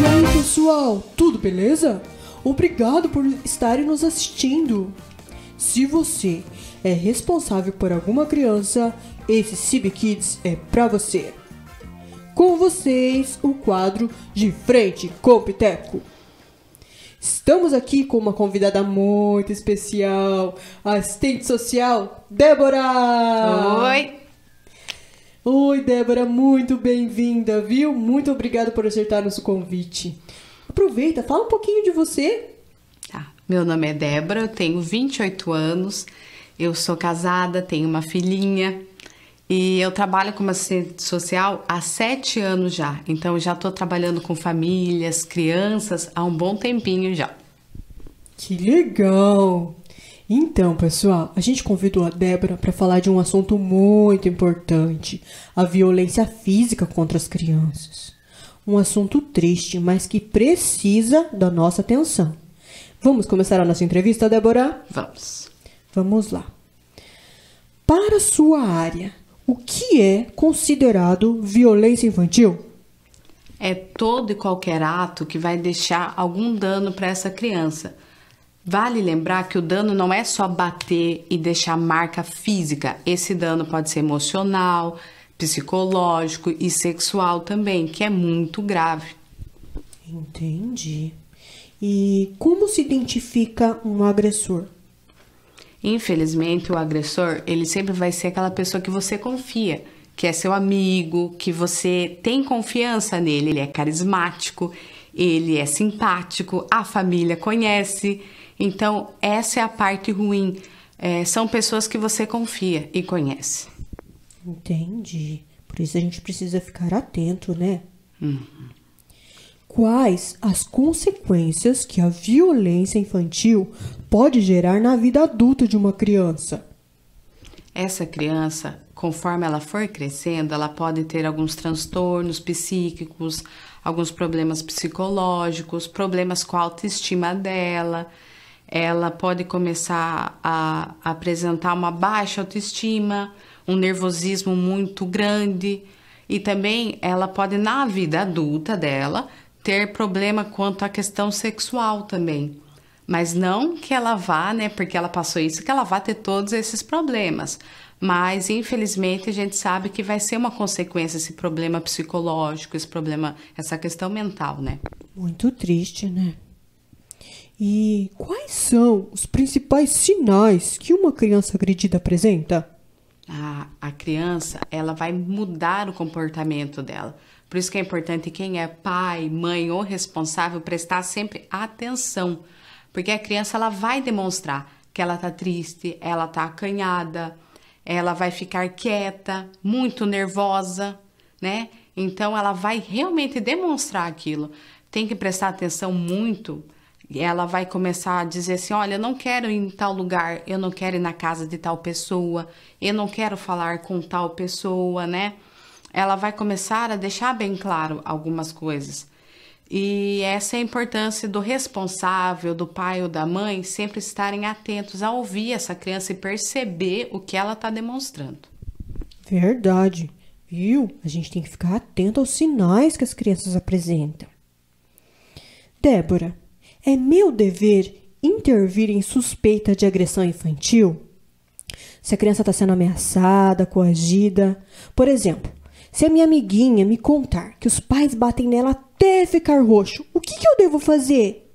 E aí, pessoal, tudo beleza? Obrigado por estarem nos assistindo. Se você é responsável por alguma criança, esse CIB Kids é pra você. Com vocês, o quadro De Frente com Piteco. Estamos aqui com uma convidada muito especial, assistente social, Débora! Oi! Oi, Débora, muito bem-vinda, viu? Muito obrigada por acertar nosso convite. Aproveita, fala um pouquinho de você. Tá. Meu nome é Débora, eu tenho 28 anos, eu sou casada, tenho uma filhinha e eu trabalho como assistente social há sete anos já. Então, já estou trabalhando com famílias, crianças há um bom tempinho já. Que legal! Então, pessoal, a gente convidou a Débora para falar de um assunto muito importante: a violência física contra as crianças. Um assunto triste, mas que precisa da nossa atenção. Vamos começar a nossa entrevista, Débora? Vamos. Vamos lá. Para sua área, o que é considerado violência infantil? É todo e qualquer ato que vai deixar algum dano para essa criança Vale lembrar que o dano não é só bater e deixar marca física. Esse dano pode ser emocional, psicológico e sexual também, que é muito grave. Entendi. E como se identifica um agressor? Infelizmente, o agressor, ele sempre vai ser aquela pessoa que você confia, que é seu amigo, que você tem confiança nele, ele é carismático, ele é simpático, a família conhece então, essa é a parte ruim. É, são pessoas que você confia e conhece. Entendi. Por isso a gente precisa ficar atento, né? Uhum. Quais as consequências que a violência infantil pode gerar na vida adulta de uma criança? Essa criança, conforme ela for crescendo, ela pode ter alguns transtornos psíquicos, alguns problemas psicológicos, problemas com a autoestima dela ela pode começar a apresentar uma baixa autoestima, um nervosismo muito grande e também ela pode na vida adulta dela ter problema quanto à questão sexual também. Mas não que ela vá, né, porque ela passou isso, que ela vá ter todos esses problemas. Mas infelizmente a gente sabe que vai ser uma consequência esse problema psicológico, esse problema, essa questão mental, né? Muito triste, né? E quais são os principais sinais que uma criança agredida apresenta? A, a criança, ela vai mudar o comportamento dela. Por isso que é importante quem é pai, mãe ou responsável prestar sempre atenção, porque a criança ela vai demonstrar que ela tá triste, ela tá acanhada, ela vai ficar quieta, muito nervosa, né? Então ela vai realmente demonstrar aquilo. Tem que prestar atenção muito e ela vai começar a dizer assim: olha, eu não quero ir em tal lugar, eu não quero ir na casa de tal pessoa, eu não quero falar com tal pessoa, né? Ela vai começar a deixar bem claro algumas coisas. E essa é a importância do responsável, do pai ou da mãe, sempre estarem atentos a ouvir essa criança e perceber o que ela está demonstrando. Verdade, viu? A gente tem que ficar atento aos sinais que as crianças apresentam. Débora, é meu dever intervir em suspeita de agressão infantil? Se a criança está sendo ameaçada, coagida. Por exemplo, se a minha amiguinha me contar que os pais batem nela até ficar roxo, o que, que eu devo fazer?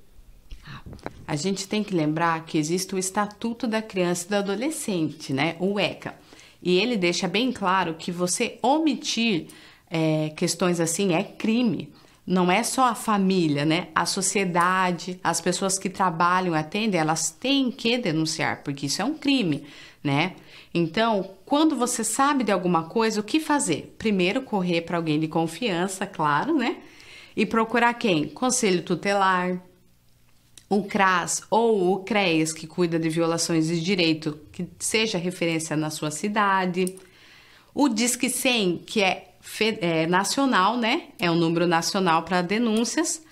A gente tem que lembrar que existe o Estatuto da Criança e do Adolescente, né? O ECA. E ele deixa bem claro que você omitir é, questões assim é crime não é só a família, né? A sociedade, as pessoas que trabalham, atendem, elas têm que denunciar, porque isso é um crime, né? Então, quando você sabe de alguma coisa, o que fazer? Primeiro, correr para alguém de confiança, claro, né? E procurar quem? Conselho tutelar, o CRAS ou o CREAS, que cuida de violações de direito, que seja referência na sua cidade. O Disque 100, que é é, nacional, né? É o um número nacional para denúncias.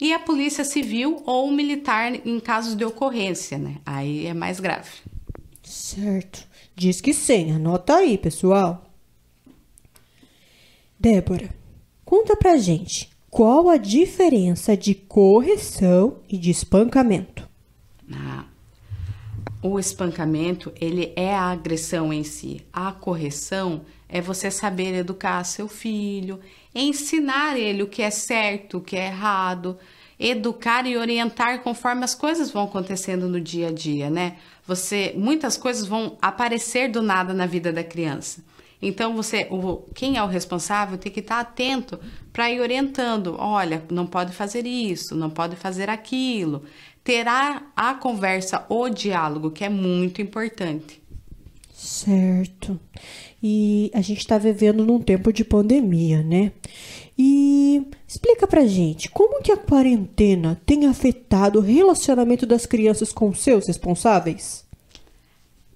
E a polícia civil ou militar em casos de ocorrência, né? Aí é mais grave. Certo. Diz que sim. Anota aí, pessoal. Débora, conta pra gente qual a diferença de correção e de espancamento. Ah, o espancamento, ele é a agressão em si. A correção é você saber educar seu filho, ensinar ele o que é certo, o que é errado, educar e orientar conforme as coisas vão acontecendo no dia a dia, né? Você muitas coisas vão aparecer do nada na vida da criança. Então você, o, quem é o responsável tem que estar atento para ir orientando. Olha, não pode fazer isso, não pode fazer aquilo. Terá a conversa, o diálogo, que é muito importante. Certo. E a gente está vivendo num tempo de pandemia, né? E explica pra gente como que a quarentena tem afetado o relacionamento das crianças com seus responsáveis?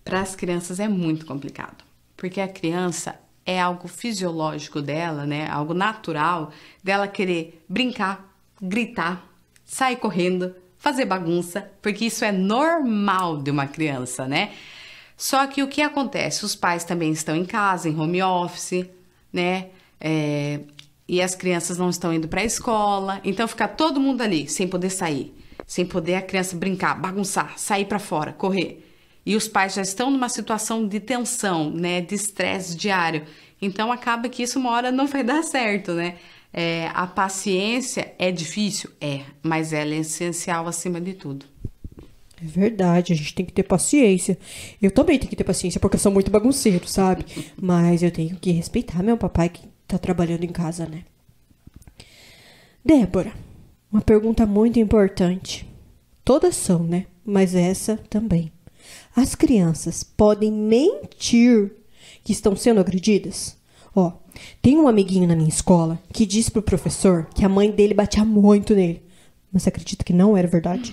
Para as crianças é muito complicado, porque a criança é algo fisiológico dela, né? Algo natural dela querer brincar, gritar, sair correndo, fazer bagunça, porque isso é normal de uma criança, né? Só que o que acontece? Os pais também estão em casa, em home office, né? É, e as crianças não estão indo para a escola, então fica todo mundo ali sem poder sair, sem poder a criança brincar, bagunçar, sair para fora, correr. E os pais já estão numa situação de tensão, né, de estresse diário. Então acaba que isso uma hora não vai dar certo, né? É, a paciência é difícil, é, mas ela é essencial acima de tudo. É verdade, a gente tem que ter paciência. Eu também tenho que ter paciência, porque eu sou muito bagunceiro, sabe? Mas eu tenho que respeitar meu papai que tá trabalhando em casa, né? Débora, uma pergunta muito importante. Todas são, né? Mas essa também. As crianças podem mentir que estão sendo agredidas? Ó, tem um amiguinho na minha escola que disse pro professor que a mãe dele batia muito nele. Mas acredita que não era verdade?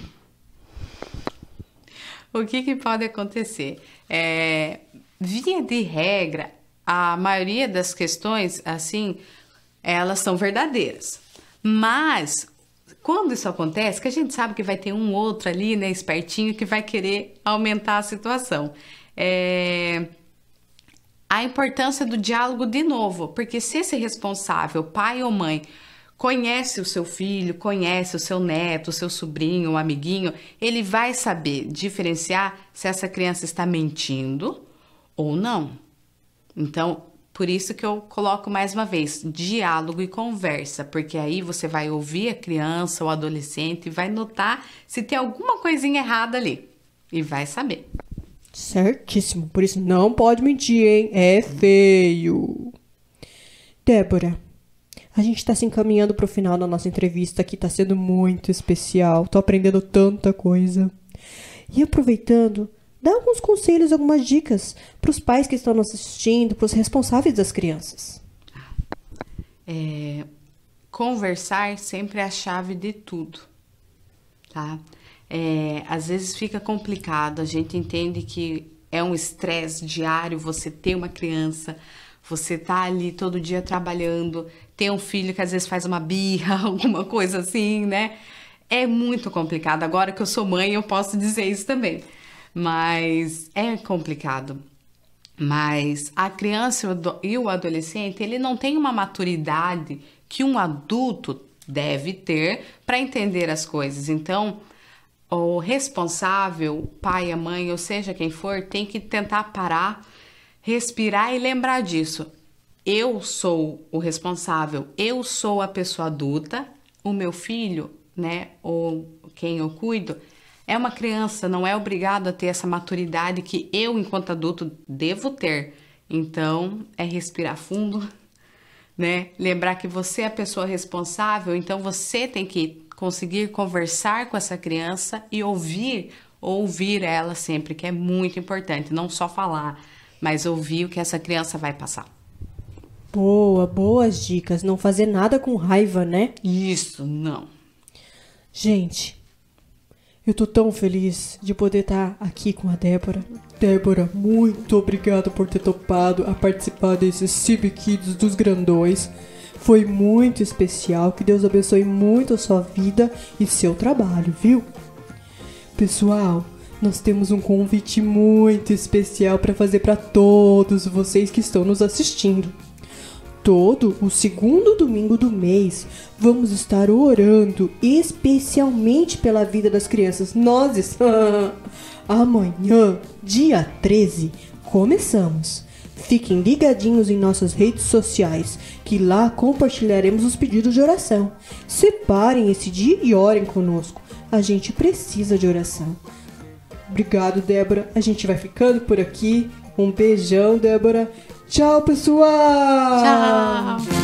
o que, que pode acontecer? É, via de regra, a maioria das questões, assim, elas são verdadeiras. Mas quando isso acontece, que a gente sabe que vai ter um outro ali, né, espertinho, que vai querer aumentar a situação. É... A importância do diálogo de novo, porque se esse responsável, pai ou mãe, conhece o seu filho, conhece o seu neto, o seu sobrinho, o um amiguinho, ele vai saber diferenciar se essa criança está mentindo ou não. Então, por isso que eu coloco mais uma vez diálogo e conversa, porque aí você vai ouvir a criança ou adolescente e vai notar se tem alguma coisinha errada ali e vai saber. Certíssimo. Por isso não pode mentir, hein? É feio. Débora, a gente está se encaminhando para o final da nossa entrevista, que está sendo muito especial. Estou aprendendo tanta coisa. E aproveitando, dá alguns conselhos, algumas dicas para os pais que estão nos assistindo, para os responsáveis das crianças. É, conversar sempre é a chave de tudo, tá? É, às vezes fica complicado, a gente entende que é um estresse diário você ter uma criança você tá ali todo dia trabalhando, tem um filho que às vezes faz uma birra, alguma coisa assim, né? É muito complicado. Agora que eu sou mãe, eu posso dizer isso também. Mas é complicado. Mas a criança e o adolescente, ele não tem uma maturidade que um adulto deve ter para entender as coisas. Então, o responsável, pai, a mãe, ou seja quem for, tem que tentar parar respirar e lembrar disso. Eu sou o responsável, eu sou a pessoa adulta, o meu filho, né, ou quem eu cuido, é uma criança, não é obrigado a ter essa maturidade que eu, enquanto adulto, devo ter. Então, é respirar fundo, né? Lembrar que você é a pessoa responsável, então você tem que conseguir conversar com essa criança e ouvir, ouvir ela sempre, que é muito importante, não só falar mas ouvir o que essa criança vai passar. Boa, boas dicas. Não fazer nada com raiva, né? Isso, não. Gente, eu tô tão feliz de poder estar tá aqui com a Débora. Débora, muito obrigada por ter topado a participar desse CIB Kids dos Grandões. Foi muito especial, que Deus abençoe muito a sua vida e seu trabalho, viu? Pessoal, nós temos um convite muito especial para fazer para todos vocês que estão nos assistindo. Todo o segundo domingo do mês, vamos estar orando especialmente pela vida das crianças. Nós, amanhã, dia 13, começamos. Fiquem ligadinhos em nossas redes sociais, que lá compartilharemos os pedidos de oração. Separem esse dia e orem conosco. A gente precisa de oração. Obrigado, Débora. A gente vai ficando por aqui. Um beijão, Débora. Tchau, pessoal! Tchau!